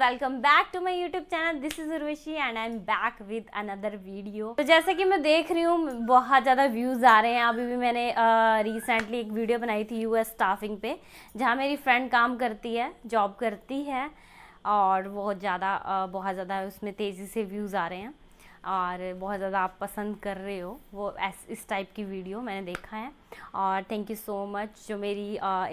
Welcome back to my YouTube channel this is Urvashi and I am back with another video तो जैसे कि मैं देख रही हूँ बहुत ज़्यादा व्यूज़ आ रहे हैं अभी भी मैंने रिसेंटली uh, एक वीडियो बनाई थी यूएस स्टाफिंग पे जहाँ मेरी फ्रेंड काम करती है जॉब करती है और बहुत ज़्यादा uh, बहुत ज़्यादा उसमें तेज़ी से व्यूज़ आ रहे हैं और बहुत ज़्यादा आप पसंद कर रहे हो वो ऐस इस टाइप की वीडियो मैंने देखा है और थैंक यू सो मच जो मेरी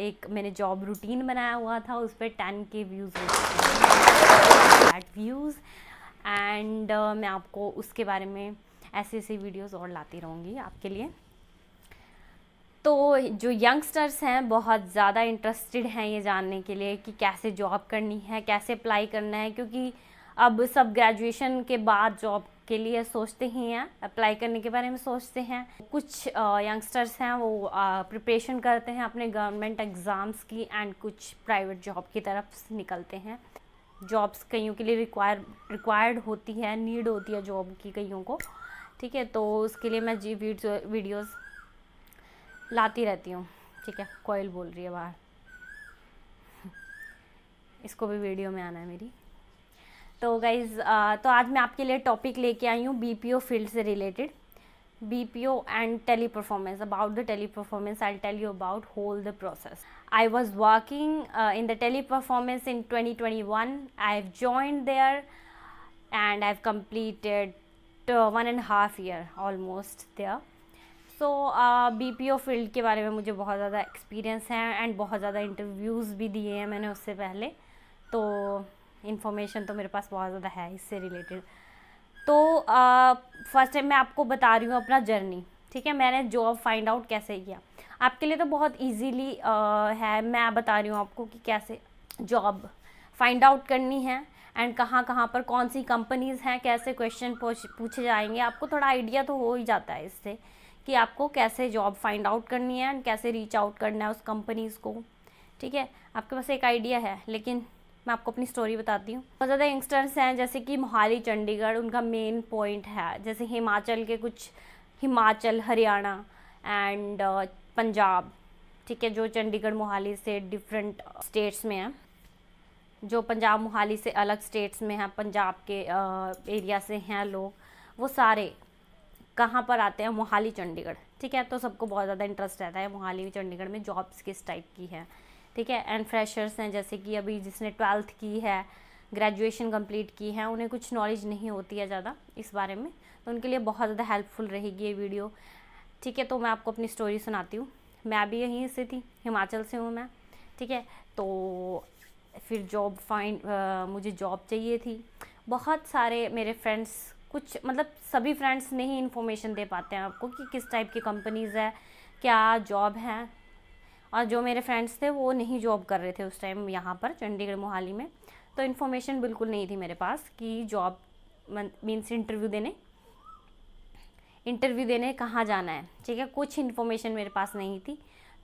एक मैंने जॉब रूटीन बनाया हुआ था उस पर टेन के व्यूज़ हो व्यूज़ एंड मैं आपको उसके बारे में ऐसे ऐसे वीडियोस और लाती रहूँगी आपके लिए तो जो यंगस्टर्स हैं बहुत ज़्यादा इंटरेस्टेड हैं ये जानने के लिए कि कैसे जॉब करनी है कैसे अप्लाई करना है क्योंकि अब सब ग्रेजुएशन के बाद जॉब के लिए सोचते ही हैं अप्लाई करने के बारे में सोचते हैं कुछ यंगस्टर्स हैं वो प्रिपरेशन करते हैं अपने गवर्नमेंट एग्ज़ाम्स की एंड कुछ प्राइवेट जॉब की तरफ निकलते हैं जॉब्स कईयों के लिए रिक्वायर रिक्वायर्ड होती है नीड होती है जॉब की कईयों को ठीक है तो उसके लिए मैं जी वीडियोस लाती रहती हूँ ठीक है कोयल बोल रही है बाहर इसको भी वीडियो में आना है मेरी तो गाइज तो आज मैं आपके लिए टॉपिक लेके आई हूँ बीपीओ फील्ड से related B P O and Teleperformance about the Teleperformance I tell you about whole the process I was working in the Teleperformance in twenty twenty one I have joined there and I have completed one and half year almost there so B P O field के बारे में मुझे बहुत ज़्यादा experience है and बहुत ज़्यादा interviews भी दिए हैं मैंने उससे पहले तो इन्फॉर्मेशन तो मेरे पास बहुत ज़्यादा है इससे रिलेटेड तो फर्स्ट टाइम मैं आपको बता रही हूँ अपना जर्नी ठीक है मैंने जॉब फाइंड आउट कैसे किया आपके लिए तो बहुत इजीली है मैं बता रही हूँ आपको कि कैसे जॉब फाइंड आउट करनी है एंड कहाँ कहाँ पर कौन सी कंपनीज़ हैं कैसे क्वेश्चन पूछे जाएंगे आपको थोड़ा आइडिया तो हो ही जाता है इससे कि आपको कैसे जॉब फाइंड आउट करनी है एंड कैसे रीच आउट करना है उस कंपनीज़ को ठीक है आपके पास एक आइडिया है लेकिन मैं आपको अपनी स्टोरी बताती हूँ बहुत ज़्यादा यंगस्टर्स हैं जैसे कि मोहाली चंडीगढ़ उनका मेन पॉइंट है जैसे हिमाचल के कुछ हिमाचल हरियाणा एंड uh, पंजाब ठीक है जो चंडीगढ़ मोहाली से डिफरेंट स्टेट्स में हैं जो पंजाब मोहाली से अलग स्टेट्स में हैं पंजाब के एरिया uh, से हैं लोग वो सारे कहाँ पर आते हैं मोहाली चंडीगढ़ ठीक है तो सबको बहुत ज़्यादा इंटरेस्ट रहता है मोहाली चंडीगढ़ में जॉब्स किस टाइप की है ठीक है एंड फ्रेशर्स हैं जैसे कि अभी जिसने ट्वेल्थ की है ग्रेजुएशन कंप्लीट की है उन्हें कुछ नॉलेज नहीं होती है ज़्यादा इस बारे में तो उनके लिए बहुत ज़्यादा हेल्पफुल रहेगी ये वीडियो ठीक है तो मैं आपको अपनी स्टोरी सुनाती हूँ मैं अभी यहीं से थी हिमाचल से हूँ मैं ठीक है तो फिर जॉब फाइंड मुझे जॉब चाहिए थी बहुत सारे मेरे फ्रेंड्स कुछ मतलब सभी फ्रेंड्स नहीं इन्फॉर्मेशन दे पाते हैं आपको कि किस टाइप की कंपनीज़ है क्या जॉब हैं और जो मेरे फ्रेंड्स थे वो नहीं जॉब कर रहे थे उस टाइम यहाँ पर चंडीगढ़ मोहाली में तो इन्फॉर्मेशन बिल्कुल नहीं थी मेरे पास कि जॉब मीन्स इंटरव्यू देने इंटरव्यू देने कहाँ जाना है ठीक है कुछ इन्फॉर्मेशन मेरे पास नहीं थी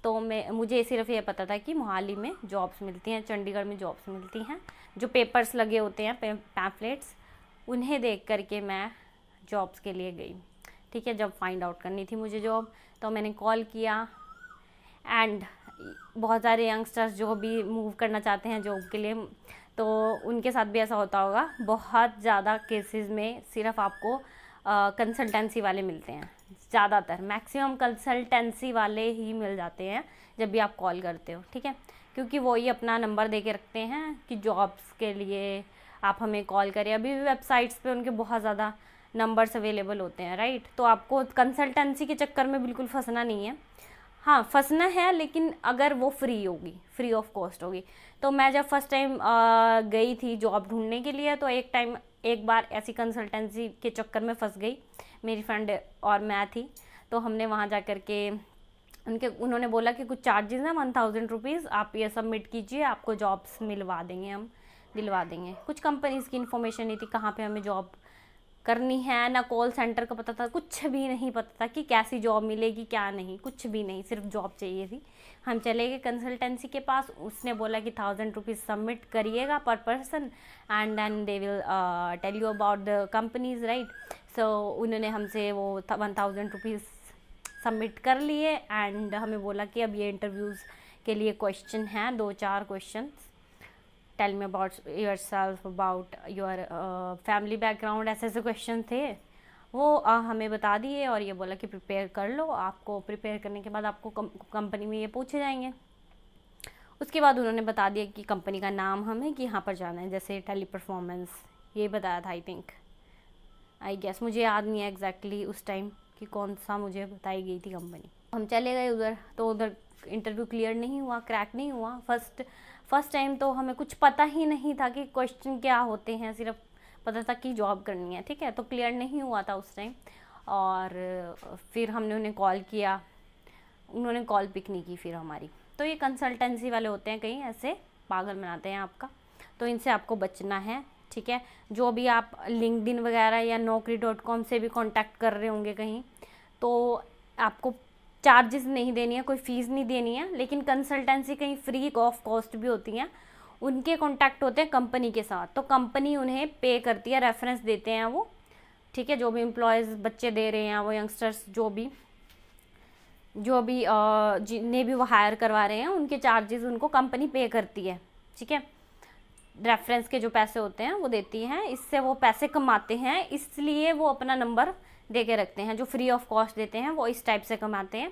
तो मैं मुझे सिर्फ ये पता था कि मोहाली में जॉब्स मिलती हैं चंडीगढ़ में जॉब्स मिलती हैं जो पेपर्स लगे होते हैं पैम्फलेट्स उन्हें देख करके मैं जॉब्स के लिए गई ठीक है जब फाइंड आउट करनी थी मुझे जॉब तो मैंने कॉल किया एंड बहुत सारे यंगस्टर्स जो भी मूव करना चाहते हैं जॉब के लिए तो उनके साथ भी ऐसा होता होगा बहुत ज़्यादा केसेस में सिर्फ आपको कंसल्टेंसी वाले मिलते हैं ज़्यादातर मैक्सिमम कंसल्टेंसी वाले ही मिल जाते हैं जब भी आप कॉल करते हो ठीक है क्योंकि वो ही अपना नंबर दे के रखते हैं कि जॉब्स के लिए आप हमें कॉल करें अभी भी वेबसाइट्स पे उनके बहुत ज़्यादा नंबर्स अवेलेबल होते हैं राइट तो आपको कंसल्टेंसी के चक्कर में बिल्कुल फंसना नहीं है हाँ फंसना है लेकिन अगर वो फ्री होगी फ्री ऑफ कॉस्ट होगी तो मैं जब फर्स्ट टाइम गई थी जॉब ढूंढने के लिए तो एक टाइम एक बार ऐसी कंसल्टेंसी के चक्कर में फंस गई मेरी फ्रेंड और मैं थी तो हमने वहाँ जा कर के उनके उन्होंने बोला कि कुछ चार्जेस हैं वन थाउजेंड रुपीज़ आप ये सबमिट कीजिए आपको जॉब्स मिलवा देंगे हम दिलवा देंगे कुछ कंपनीज़ की इन्फॉर्मेशन नहीं थी कहाँ पे हमें जॉब करनी है ना कॉल सेंटर का पता था कुछ भी नहीं पता था कि कैसी जॉब मिलेगी क्या नहीं कुछ भी नहीं सिर्फ जॉब चाहिए थी हम चले गए कंसल्टेंसी के पास उसने बोला कि थाउजेंड रुपीज़ सबमिट करिएगा पर person and then they will tell you about the companies right so उन्होंने हमसे वो वन थाउजेंड रुपीज़ सबमिट कर लिए एंड हमें बोला कि अब ये इंटरव्यूज़ के लिए क्वेश्चन हैं दो चार question tell me about yourself about your family background ऐसे ऐसे क्वेश्चन थे वो आ, हमें बता दिए और ये बोला कि प्रिपेयर कर लो आपको प्रिपेयर करने के बाद आपको कंपनी में ये पूछे जाएंगे उसके बाद उन्होंने बता दिया कि कंपनी का नाम हमें कि यहाँ पर जाना है जैसे टेली परफॉर्मेंस ये बताया था आई थिंक आई गेस मुझे याद नहीं है एग्जैक्टली exactly उस टाइम कि कौन सा मुझे बताई गई थी कंपनी हम चले गए उधर तो उधर इंटरव्यू क्लियर नहीं हुआ क्रैक नहीं हुआ फर्स्ट फर्स्ट टाइम तो हमें कुछ पता ही नहीं था कि क्वेश्चन क्या होते हैं सिर्फ पता था कि जॉब करनी है ठीक है तो क्लियर नहीं हुआ था उस टाइम और फिर हमने उन्हें कॉल किया उन्होंने कॉल पिक नहीं की फिर हमारी तो ये कंसल्टेंसी वाले होते हैं कहीं ऐसे पागल बनाते हैं आपका तो इनसे आपको बचना है ठीक है जो भी आप लिंकड वगैरह या नौकरी डॉट कॉम से भी कॉन्टैक्ट कर रहे होंगे कहीं तो आपको चार्जेस नहीं देनी है कोई फ़ीस नहीं देनी है लेकिन कंसल्टेंसी कहीं फ्री ऑफ कॉस्ट भी होती हैं उनके कॉन्टैक्ट होते हैं कंपनी के साथ तो कंपनी उन्हें पे करती है रेफरेंस देते हैं वो ठीक है जो भी एम्प्लॉयज़ बच्चे दे रहे हैं वो यंगस्टर्स जो भी जो भी जिन्हें भी वो हायर करवा रहे हैं उनके चार्जेस उनको कंपनी पे करती है ठीक है रेफरेंस के जो पैसे होते हैं वो देती हैं इससे वो पैसे कमाते हैं इसलिए वो अपना नंबर दे के रखते हैं जो फ्री ऑफ कॉस्ट देते हैं वो इस टाइप से कमाते हैं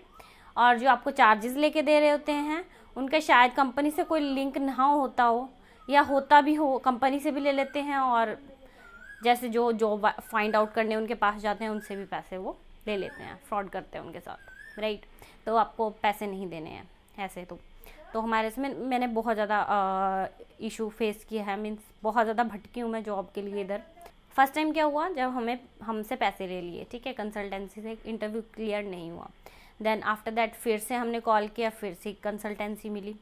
और जो आपको चार्जेस लेके दे रहे होते हैं उनका शायद कंपनी से कोई लिंक ना होता हो या होता भी हो कंपनी से भी ले लेते हैं और जैसे जो जॉब फाइंड आउट करने उनके पास जाते हैं उनसे भी पैसे वो ले लेते हैं फ्रॉड करते हैं उनके साथ राइट तो आपको पैसे नहीं देने हैं ऐसे तो तो हमारे इसमें मैंने बहुत ज़्यादा इशू फेस किया है मीन्स बहुत ज़्यादा भटकी हूँ मैं जॉब के लिए इधर फर्स्ट टाइम क्या हुआ जब हमें हमसे पैसे ले लिए ठीक है कंसल्टेंसी से इंटरव्यू क्लियर नहीं हुआ देन आफ्टर दैट फिर से हमने कॉल किया फिर से कंसल्टेंसी मिली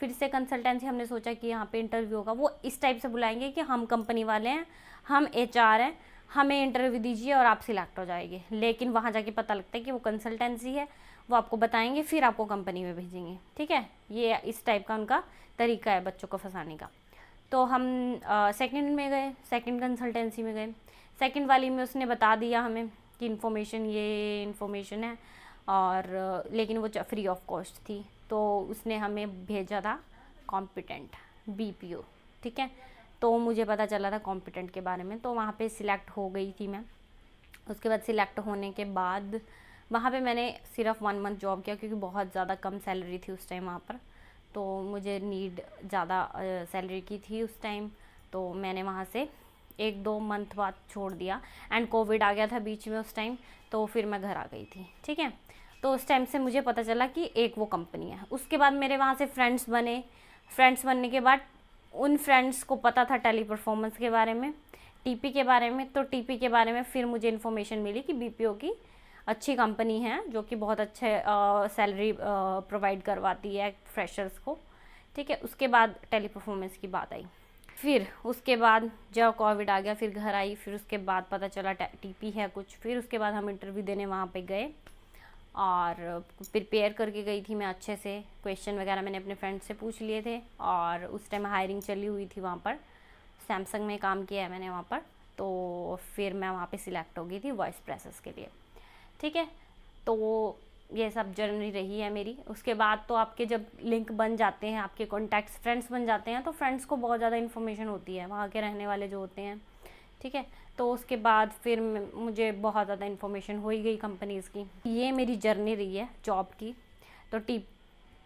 फिर से कंसल्टेंसी हमने सोचा कि यहाँ पे इंटरव्यू होगा वो इस टाइप से बुलाएंगे कि हम कंपनी वाले हैं हम एच हैं हमें इंटरव्यू दीजिए और आप सिलेक्ट हो जाएगी लेकिन वहाँ जाके पता लगता है कि वो कंसल्टेंसी है वो आपको बताएंगे फिर आपको कंपनी में भेजेंगे ठीक है ये इस टाइप का उनका तरीका है बच्चों को फंसाने का तो हम सेकंड में गए सेकंड कंसल्टेंसी में गए सेकंड वाली में उसने बता दिया हमें कि इन्फॉर्मेशन ये इन्फॉर्मेशन है और लेकिन वो फ्री ऑफ कॉस्ट थी तो उसने हमें भेजा था कॉम्पिटेंट बी ठीक है तो मुझे पता चला था कॉम्पिटेंट के बारे में तो वहाँ पे सिलेक्ट हो गई थी मैं उसके बाद सिलेक्ट होने के बाद वहाँ पे मैंने सिर्फ वन मंथ जॉब किया क्योंकि बहुत ज़्यादा कम सैलरी थी उस टाइम वहाँ पर तो मुझे नीड ज़्यादा सैलरी की थी उस टाइम तो मैंने वहाँ से एक दो मंथ बाद छोड़ दिया एंड कोविड आ गया था बीच में उस टाइम तो फिर मैं घर आ गई थी ठीक है तो उस टाइम से मुझे पता चला कि एक वो कंपनी है उसके बाद मेरे वहाँ से फ्रेंड्स बने फ्रेंड्स बनने के बाद उन फ्रेंड्स को पता था टेली परफॉर्मेंस के बारे में टीपी के बारे में तो टीपी के बारे में फिर मुझे इन्फॉर्मेशन मिली कि बीपीओ की अच्छी कंपनी है जो कि बहुत अच्छे सैलरी प्रोवाइड करवाती है फ्रेशर्स को ठीक है उसके बाद टेली परफॉर्मेंस की बात आई फिर उसके बाद जब कोविड आ गया फिर घर आई फिर उसके बाद पता चला टीपी है कुछ फिर उसके बाद हम इंटरव्यू देने वहाँ पे गए और प्रिपेयर करके गई थी मैं अच्छे से क्वेश्चन वगैरह मैंने अपने फ्रेंड से पूछ लिए थे और उस टाइम हायरिंग चली हुई थी वहाँ पर सैमसंग में काम किया है मैंने वहाँ पर तो फिर मैं वहाँ पे सिलेक्ट हो गई थी वॉइस प्रेसेस के लिए ठीक है तो ये सब जर्नी रही है मेरी उसके बाद तो आपके जब लिंक बन जाते हैं आपके कॉन्टैक्ट्स फ्रेंड्स बन जाते हैं तो फ्रेंड्स को बहुत ज़्यादा इन्फॉर्मेशन होती है वहाँ के रहने वाले जो होते हैं ठीक है तो उसके बाद फिर मुझे बहुत ज़्यादा इन्फॉर्मेशन हो ही गई कंपनीज़ की ये मेरी जर्नी रही है जॉब की तो टी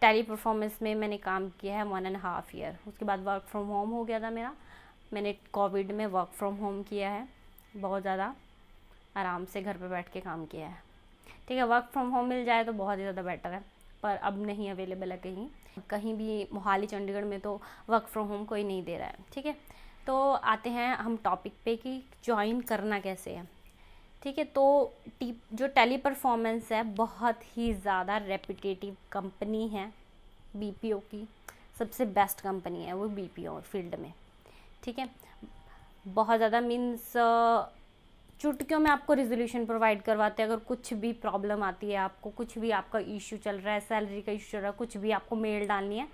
टेली परफॉर्मेंस में मैंने काम किया है वन एंड हाफ़ ईयर उसके बाद वर्क फ्रॉम होम हो गया था मेरा मैंने कोविड में वर्क फ्रॉम होम किया है बहुत ज़्यादा आराम से घर पर बैठ के काम किया है ठीक है वर्क फ्रॉम होम मिल जाए तो बहुत ही ज़्यादा बेटर है पर अब नहीं अवेलेबल है कहीं कहीं भी मोहाली चंडीगढ़ में तो वर्क फ्रॉम होम कोई नहीं दे रहा है ठीक है तो आते हैं हम टॉपिक पे कि ज्वाइन करना कैसे है ठीक है तो टी जो टेली परफॉर्मेंस है बहुत ही ज़्यादा रेपिटेटिव कंपनी है बी की सबसे बेस्ट कंपनी है वो बी फील्ड में ठीक है बहुत ज़्यादा मीन्स चुटकियों में आपको रिजोल्यूशन प्रोवाइड करवाते हैं अगर कुछ भी प्रॉब्लम आती है आपको कुछ भी आपका इश्यू चल रहा है सैलरी का इशू चल रहा है कुछ भी आपको मेल डालनी है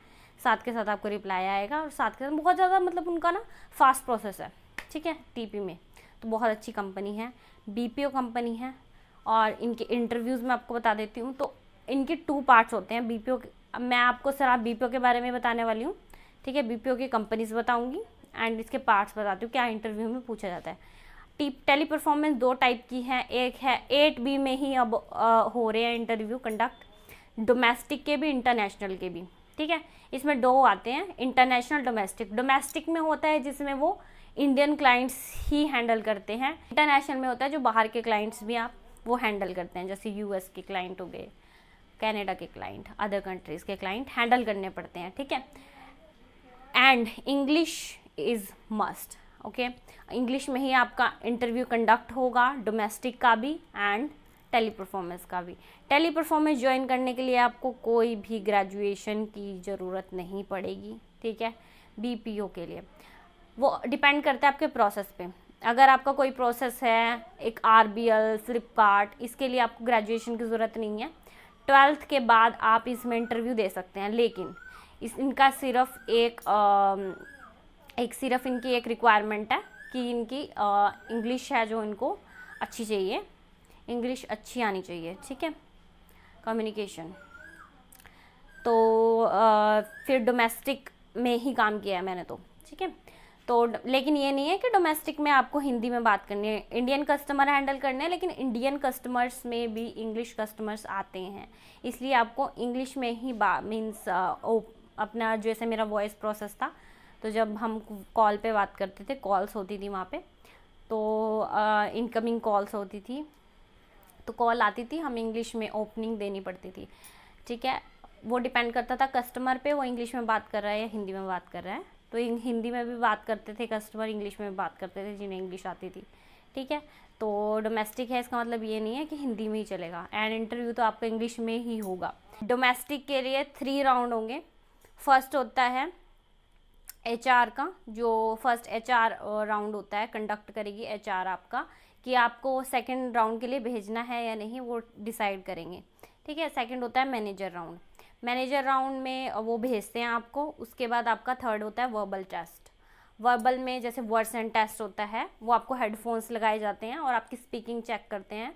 साथ के साथ आपको रिप्लाई आएगा और साथ के साथ बहुत ज़्यादा मतलब उनका ना फास्ट प्रोसेस है ठीक है टी में तो बहुत अच्छी कंपनी है बी कंपनी है और इनके इंटरव्यूज़ में आपको बता देती हूँ तो इनके टू पार्ट्स होते हैं बी मैं आपको सर आप बी के बारे में बताने वाली हूँ ठीक है बी की कंपनीज बताऊँगी एंड इसके पार्ट्स बताती हूँ क्या इंटरव्यू में पूछा जाता है टेली परफॉर्मेंस दो टाइप की है एक है एट बी में ही अब आ, हो रहे हैं इंटरव्यू कंडक्ट डोमेस्टिक के भी इंटरनेशनल के भी ठीक है इसमें दो आते हैं इंटरनेशनल डोमेस्टिक डोमेस्टिक में होता है जिसमें वो इंडियन क्लाइंट्स ही हैंडल करते हैं इंटरनेशनल में होता है जो बाहर के क्लाइंट्स भी आप वो हैंडल करते हैं जैसे यूएस के क्लाइंट हो गए कैनेडा के क्लाइंट अदर कंट्रीज़ के क्लाइंट हैंडल करने पड़ते हैं ठीक है and English is must okay English में ही आपका इंटरव्यू कंडक्ट होगा डोमेस्टिक का भी एंड टेली परफॉर्मेंस का भी टेली परफॉर्मेंस ज्वाइन करने के लिए आपको कोई भी ग्रेजुएशन की ज़रूरत नहीं पड़ेगी ठीक है बीपीओ के लिए वो डिपेंड करता है आपके प्रोसेस पे अगर आपका कोई प्रोसेस है एक आर बी एल फ्लिपकार्ट इसके लिए आपको ग्रेजुएशन की ज़रूरत नहीं है ट्वेल्थ के बाद आप इसमें इंटरव्यू दे सकते हैं लेकिन इस इनका सिर्फ एक एक सिर्फ इनकी एक रिक्वायरमेंट है कि इनकी इंग्लिश है जो इनको अच्छी चाहिए इंग्लिश अच्छी आनी चाहिए ठीक है कम्युनिकेशन तो आ, फिर डोमेस्टिक में ही काम किया है मैंने तो ठीक है तो लेकिन ये नहीं है कि डोमेस्टिक में आपको हिंदी में बात करनी है इंडियन कस्टमर हैंडल करने हैं लेकिन इंडियन कस्टमर्स में भी इंग्लिश कस्टमर्स आते हैं इसलिए आपको इंग्लिश में ही बा मीन्स अपना जैसे मेरा वॉइस प्रोसेस था तो जब हम कॉल पे बात करते थे कॉल्स होती थी वहाँ पे तो इनकमिंग कॉल्स होती थी तो कॉल आती थी हमें इंग्लिश में ओपनिंग देनी पड़ती थी ठीक है वो डिपेंड करता था कस्टमर पे वो इंग्लिश में बात कर रहा है या हिंदी में बात कर रहा है तो हिंदी में भी बात करते थे कस्टमर इंग्लिश में भी बात करते थे जिन्हें इंग्लिश आती थी ठीक है तो डोमेस्टिक है इसका मतलब ये नहीं है कि हिंदी में ही चलेगा एंड इंटरव्यू तो आपका इंग्लिश में ही होगा डोमेस्टिक के लिए थ्री राउंड होंगे फर्स्ट होता है एच का जो फर्स्ट एच राउंड होता है कंडक्ट करेगी एच आपका कि आपको सेकेंड राउंड के लिए भेजना है या नहीं वो डिसाइड करेंगे ठीक है सेकेंड होता है मैनेजर राउंड मैनेजर राउंड में वो भेजते हैं आपको उसके बाद आपका थर्ड होता है वर्बल टेस्ट वर्बल में जैसे वर्ड्स एंड टेस्ट होता है वो आपको हेडफोन्स लगाए जाते हैं और आपकी स्पीकिंग चेक करते हैं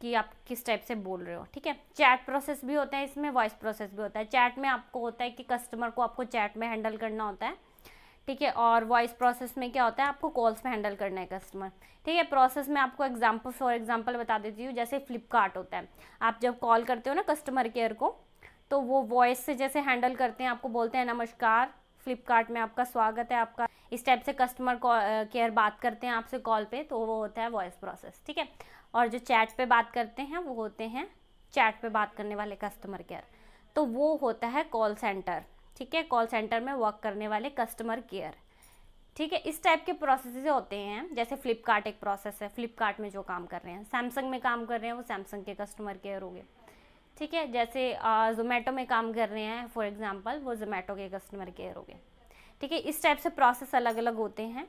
कि आप किस टाइप से बोल रहे हो ठीक है चैट प्रोसेस भी होता है इसमें वॉइस प्रोसेस भी होता है चैट में आपको होता है कि कस्टमर को आपको चैट में हैंडल करना होता है ठीक है और वॉइस प्रोसेस में क्या होता है आपको कॉल्स में हैंडल करना है कस्टमर ठीक है प्रोसेस में आपको एग्जाम्पल फॉर एग्जाम्पल बता देती हूँ जैसे फ्लिपकार्ट होता है आप जब कॉल करते हो ना कस्टमर केयर को तो वो वॉइस से जैसे हैंडल करते हैं आपको बोलते हैं नमस्कार फ्लिपकार्ट में आपका स्वागत है आपका इस टाइप से कस्टमर केयर बात करते हैं आपसे कॉल पे तो वो होता है वॉइस प्रोसेस ठीक है और जो चैट पे बात करते हैं वो होते हैं चैट पे बात करने वाले कस्टमर केयर तो वो होता है कॉल सेंटर ठीक है कॉल सेंटर में वर्क करने वाले कस्टमर केयर ठीक है इस टाइप के प्रोसेसेस होते हैं जैसे फ्लिपकार्ट एक प्रोसेस है फ्लिपकार्ट में जो काम कर रहे हैं सैमसंग में काम कर रहे हैं वो सैमसंग के कस्टमर केयर हो गए ठीक है जैसे जोमेटो में काम कर रहे हैं फॉर एग्ज़ाम्पल वो जोमेटो के कस्टमर केयर हो गए ठीक है इस टाइप से प्रोसेस अलग अलग होते हैं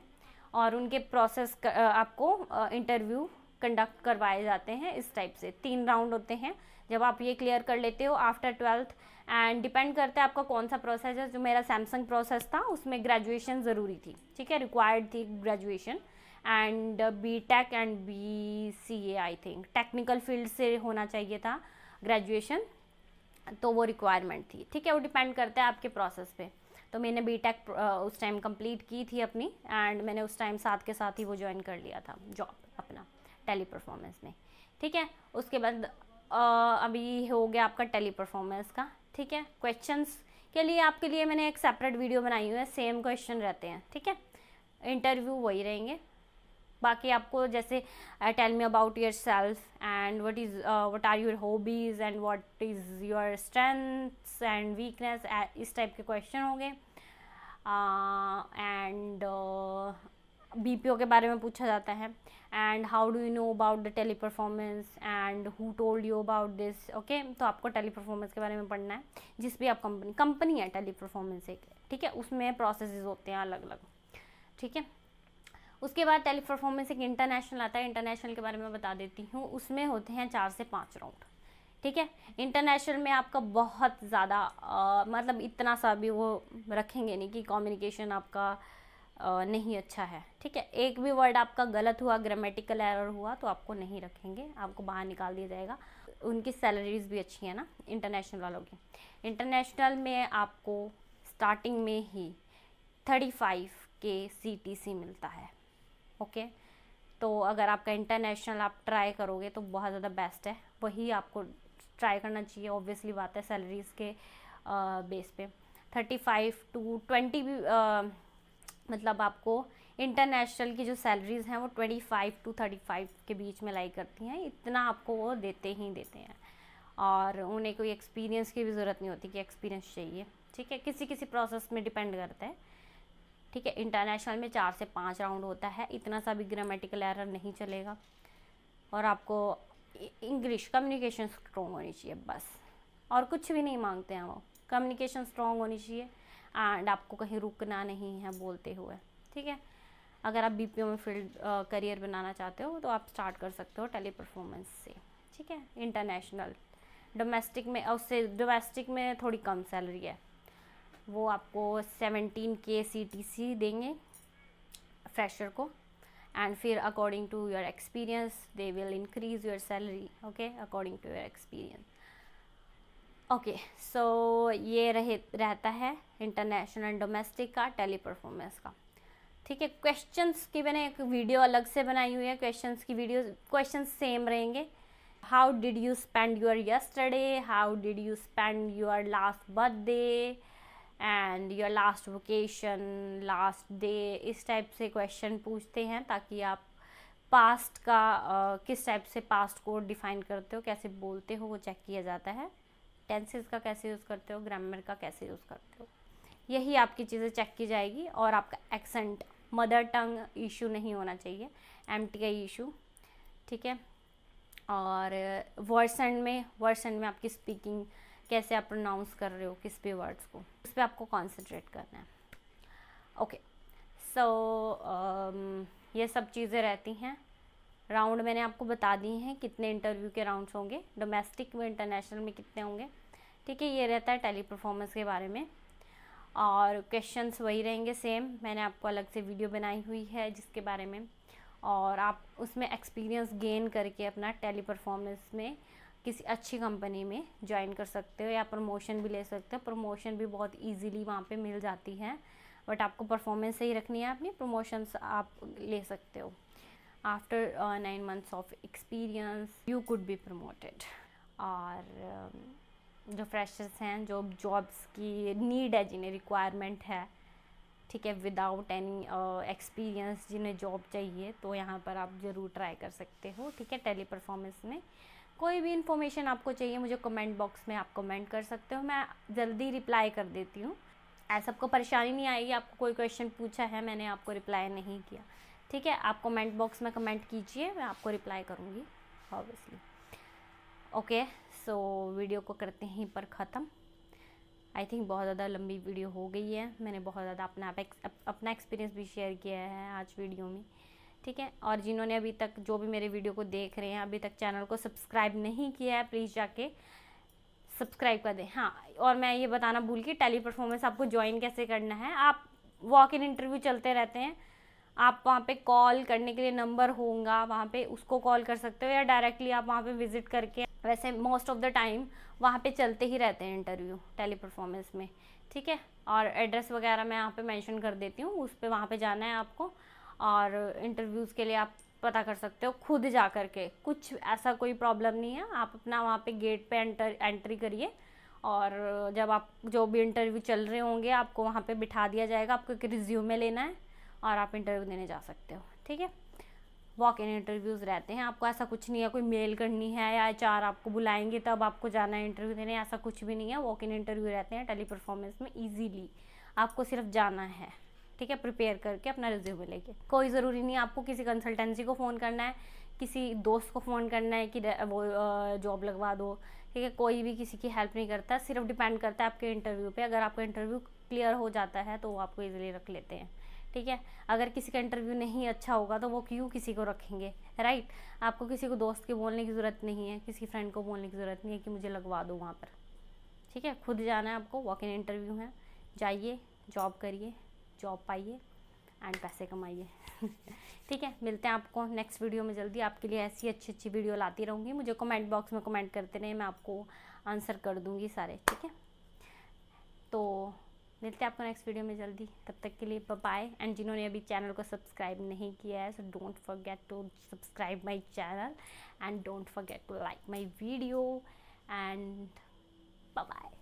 और उनके प्रोसेस आपको इंटरव्यू कंडक्ट करवाए जाते हैं इस टाइप से तीन राउंड होते हैं जब आप ये क्लियर कर लेते हो आफ्टर ट्वेल्थ एंड डिपेंड करता है आपका कौन सा प्रोसेस है जो मेरा सैमसंग प्रोसेस था उसमें ग्रेजुएशन ज़रूरी थी ठीक है रिक्वायर्ड थी graduation and B Tech and B C A I think technical field से होना चाहिए था ग्रेजुएशन तो वो रिक्वायरमेंट थी ठीक है वो डिपेंड करता है आपके प्रोसेस पे तो मैंने बी टेक उस टाइम कंप्लीट की थी अपनी एंड मैंने उस टाइम साथ के साथ ही वो ज्वाइन कर लिया था जॉब अपना टेली परफॉर्मेंस में ठीक है उसके बाद अभी हो गया आपका टेली परफॉर्मेंस का ठीक है क्वेश्चंस के लिए आपके लिए मैंने एक सेपरेट वीडियो बनाई हुई है सेम क्वेश्चन रहते हैं ठीक है इंटरव्यू वही रहेंगे बाकी आपको जैसे tell me about yourself and what is what are your hobbies and what is your strengths and weakness इस टाइप के क्वेश्चन होंगे एंड uh, बीपीओ के बारे में पूछा जाता है and how do you know about the Teleperformance and who told you about this okay तो आपको टेली परफॉर्मेंस के बारे में पढ़ना है जिस भी आप कंपनी कंपनी है टेली परफॉर्मेंस एक ठीक है उसमें प्रोसेसेस होते हैं अलग अलग ठीक है उसके बाद टेली परफॉर्मेंस एक इंटरनेशनल आता है इंटरनेशनल के बारे में बता देती हूँ उसमें होते हैं चार से पाँच राउंड ठीक है इंटरनेशनल में आपका बहुत ज़्यादा मतलब इतना सा भी वो रखेंगे नहीं कि कम्युनिकेशन आपका नहीं अच्छा है ठीक है एक भी वर्ड आपका गलत हुआ ग्रामेटिकल एरर हुआ तो आपको नहीं रखेंगे आपको बाहर निकाल दिया जाएगा उनकी सैलरीज भी अच्छी है ना इंटरनेशनल वालों की इंटरनेशनल में आपको स्टार्टिंग में ही थर्टी फाइव के सी टी सी मिलता है ओके तो अगर आपका इंटरनेशनल आप ट्राई करोगे तो बहुत ज़्यादा बेस्ट है वही आपको ट्राई करना चाहिए ऑब्वियसली बात है सैलरीज के बेस पे थर्टी फाइव टू ट्वेंटी भी मतलब आपको इंटरनेशनल की जो सैलरीज़ हैं वो twenty five to thirty five के बीच में लाई करती हैं इतना आपको वो देते ही देते हैं और उन्हें कोई एक्सपीरियंस की भी ज़रूरत नहीं होती कि एक्सपीरियंस चाहिए ठीक है किसी किसी प्रोसेस में डिपेंड करता है ठीक है इंटरनेशनल में चार से पाँच राउंड होता है इतना सा भी ग्रामेटिकल एरर नहीं चलेगा और आपको इंग्लिश कम्युनिकेशन स्ट्रॉन्ग होनी चाहिए बस और कुछ भी नहीं मांगते हैं वो कम्युनिकेशन स्ट्रॉन्ग होनी चाहिए एंड आपको कहीं रुकना नहीं है बोलते हुए ठीक है अगर आप बीपीओ में फील्ड करियर बनाना चाहते हो तो आप स्टार्ट कर सकते हो टेली परफॉर्मेंस से ठीक है इंटरनेशनल डोमेस्टिक में उससे डोमेस्टिक में थोड़ी कम सैलरी है वो आपको सेवनटीन के सी टी सी देंगे फ्रेशर को एंड फिर according to your experience they will increase your salary okay according to your experience okay so ये रहे रहता है इंटरनेशनल डोमेस्टिक का टेली परफॉर्मेंस का ठीक है क्वेश्चंस की मैंने एक वीडियो अलग से बनाई हुई है क्वेश्चंस की वीडियो क्वेश्चन सेम रहेंगे how did you spend your yesterday how did you spend your last birthday and your last vacation last day इस टाइप से क्वेश्चन पूछते हैं ताकि आप पास्ट का uh, किस टाइप से पास्ट को डिफाइन करते हो कैसे बोलते हो वो चेक किया जाता है टेंसेज का कैसे यूज़ करते हो ग्रामर का कैसे यूज़ करते हो यही आपकी चीज़ें चेक की जाएगी और आपका एक्सेंट मदर टंग इशू नहीं होना चाहिए एम टी आई इशू ठीक है और वर्सन में वर्सन में आपकी स्पीकिंग कैसे आप प्रोनाउंस कर रहे हो किस भी वर्ड्स को उस पर आपको कॉन्सेंट्रेट करना है okay okay. So so, um, ये सब चीज़ें रहती हैं राउंड मैंने आपको बता दिए हैं कितने इंटरव्यू के राउंड्स होंगे डोमेस्टिक में इंटरनेशनल में कितने होंगे ठीक है ये रहता है टेली परफॉर्मेंस के बारे में और क्वेश्चंस वही रहेंगे सेम मैंने आपको अलग से वीडियो बनाई हुई है जिसके बारे में और आप उसमें एक्सपीरियंस गेन करके अपना टेली परफॉर्मेंस में किसी अच्छी कंपनी में ज्वाइन कर सकते हो या प्रमोशन भी ले सकते हो प्रमोशन भी बहुत ईजीली वहाँ पर मिल जाती है बट आपको परफॉर्मेंस सही रखनी है अपनी प्रमोशंस आप ले सकते हो after uh, nine months of experience you could be promoted और um, जो फ्रेशर्स हैं जो जॉब्स की नीड है जिन्हें रिक्वायरमेंट है ठीक है विदाउट एनी एक्सपीरियंस जिन्हें जॉब चाहिए तो यहाँ पर आप ज़रूर ट्राई कर सकते हो ठीक है टेली परफॉर्मेंस में कोई भी इंफॉर्मेशन आपको चाहिए मुझे कमेंट बॉक्स में आप कमेंट कर सकते हो मैं जल्दी रिप्लाई कर देती हूँ ऐसा आपको परेशानी नहीं आएगी आपको कोई क्वेश्चन पूछा है मैंने आपको रिप्लाई नहीं किया ठीक है आप कमेंट बॉक्स में कमेंट कीजिए मैं आपको रिप्लाई करूँगी ऑब्वियसली ओके सो वीडियो को करते हैं पर ख़त्म आई थिंक बहुत ज़्यादा लंबी वीडियो हो गई है मैंने बहुत ज़्यादा अपना अपना एक्सपीरियंस भी शेयर किया है आज वीडियो में ठीक है और जिन्होंने अभी तक जो भी मेरे वीडियो को देख रहे हैं अभी तक चैनल को सब्सक्राइब नहीं किया है प्लीज़ जाके सब्सक्राइब कर दें हाँ और मैं ये बताना भूल गई टेली परफॉर्मेंस आपको ज्वाइन कैसे करना है आप वॉक इन इंटरव्यू चलते रहते हैं आप वहाँ पे कॉल करने के लिए नंबर होगा वहाँ पे उसको कॉल कर सकते हो या डायरेक्टली आप वहाँ पे विज़िट करके वैसे मोस्ट ऑफ द टाइम वहाँ पे चलते ही रहते हैं इंटरव्यू टेली परफॉर्मेंस में ठीक है और एड्रेस वगैरह मैं यहाँ पे मेंशन कर देती हूँ उस पर वहाँ पर जाना है आपको और इंटरव्यूज़ के लिए आप पता कर सकते हो खुद जा कर के कुछ ऐसा कोई प्रॉब्लम नहीं है आप अपना वहाँ पे गेट पे एंटर एंट्री करिए और जब आप जो भी इंटरव्यू चल रहे होंगे आपको वहाँ पे बिठा दिया जाएगा आपको एक रिज्यूमे लेना है और आप इंटरव्यू देने जा सकते हो ठीक है वॉक इन इंटरव्यूज़ रहते हैं आपको ऐसा कुछ नहीं है कोई मेल करनी है या एच आपको बुलाएंगे तब आपको जाना है इंटरव्यू देने ऐसा कुछ भी नहीं है वॉक इन इंटरव्यू रहते हैं टेली परफॉर्मेंस में ईजीली आपको सिर्फ जाना है ठीक है प्रिपेयर करके अपना रिज्यूमे लेके कोई ज़रूरी नहीं आपको किसी कंसल्टेंसी को फ़ोन करना है किसी दोस्त को फ़ोन करना है कि वो जॉब लगवा दो ठीक है कोई भी किसी की हेल्प नहीं करता सिर्फ डिपेंड करता है आपके इंटरव्यू पे अगर आपका इंटरव्यू क्लियर हो जाता है तो वो आपको ईजिली रख लेते हैं ठीक है अगर किसी का इंटरव्यू नहीं अच्छा होगा तो वो क्यों किसी को रखेंगे राइट आपको किसी को दोस्त के बोलने की ज़रूरत नहीं है किसी फ्रेंड को बोलने की ज़रूरत नहीं है कि मुझे लगवा दो वहाँ पर ठीक है खुद जाना है आपको वॉक इन इंटरव्यू है जाइए जॉब करिए जॉब पाइए एंड पैसे कमाइए ठीक है मिलते हैं आपको नेक्स्ट वीडियो में जल्दी आपके लिए ऐसी अच्छी अच्छी वीडियो लाती रहूँगी मुझे कमेंट बॉक्स में कमेंट करते रहे मैं आपको आंसर कर दूँगी सारे ठीक है तो मिलते हैं आपको नेक्स्ट वीडियो में जल्दी तब तक के लिए बाय एंड जिन्होंने अभी चैनल को सब्सक्राइब नहीं किया है so don't forget to subscribe my channel and don't forget to like my video and bye